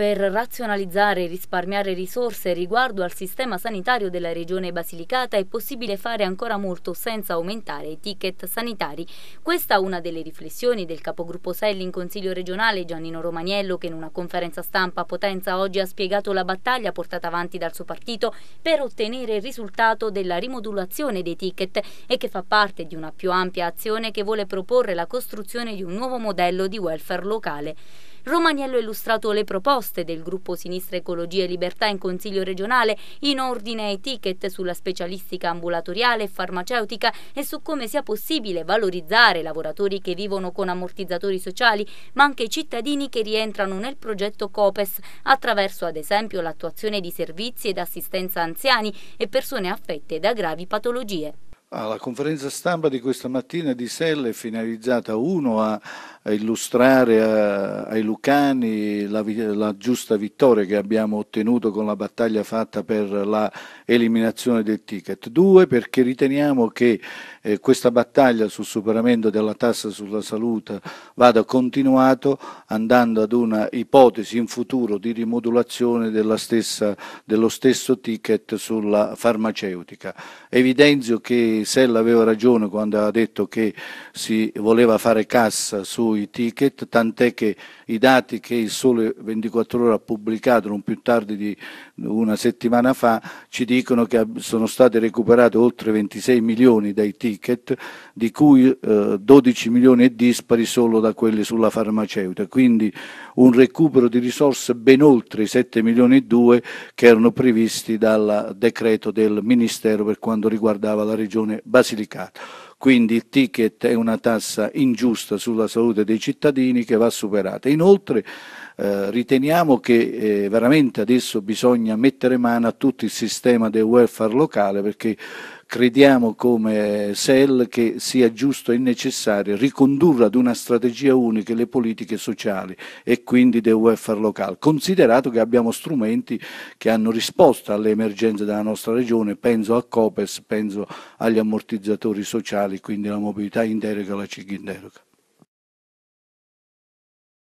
per razionalizzare e risparmiare risorse riguardo al sistema sanitario della regione Basilicata è possibile fare ancora molto senza aumentare i ticket sanitari. Questa è una delle riflessioni del capogruppo Selli in Consiglio regionale Giannino Romaniello che in una conferenza stampa a Potenza oggi ha spiegato la battaglia portata avanti dal suo partito per ottenere il risultato della rimodulazione dei ticket e che fa parte di una più ampia azione che vuole proporre la costruzione di un nuovo modello di welfare locale. Romagnello ha illustrato le proposte del gruppo Sinistra Ecologia e Libertà in Consiglio regionale in ordine ai ticket sulla specialistica ambulatoriale e farmaceutica e su come sia possibile valorizzare lavoratori che vivono con ammortizzatori sociali, ma anche i cittadini che rientrano nel progetto COPES attraverso ad esempio l'attuazione di servizi ed assistenza a anziani e persone affette da gravi patologie. Ah, la conferenza stampa di questa mattina di Selle è finalizzata uno a, a illustrare a, ai Lucani la, la, giusta vittoria che abbiamo ottenuto con la battaglia fatta per l'eliminazione del ticket. Due, perché riteniamo che eh, questa battaglia sul superamento della tassa sulla salute vada continuato andando ad una ipotesi in futuro di rimodulazione della stessa, dello stesso ticket sulla farmaceutica. Evidenzio che Sella aveva ragione quando ha detto che si voleva fare cassa su noi i ticket, tant'è che i dati che il Sole 24 Ore ha pubblicato non più tardi di una settimana fa ci dicono che sono state recuperate oltre 26 milioni dai ticket, di cui eh, 12 milioni e dispari solo da quelli sulla farmaceuta, quindi un recupero di risorse ben oltre i 7 milioni e 2 che erano previsti dal decreto del Ministero per quanto riguardava la regione Basilicata. Quindi il ticket è una tassa ingiusta sulla salute dei cittadini che va superata. Inoltre eh, riteniamo che eh, veramente adesso bisogna mettere mano a tutto il sistema del welfare locale perché crediamo come SEL che sia giusto e necessario ricondurre ad una strategia unica le politiche sociali e quindi del welfare locale, considerato che abbiamo strumenti che hanno risposto alle emergenze della nostra regione, penso a COPES, penso agli ammortizzatori sociali, quindi la mobilità in deroga e la CIG in deroga.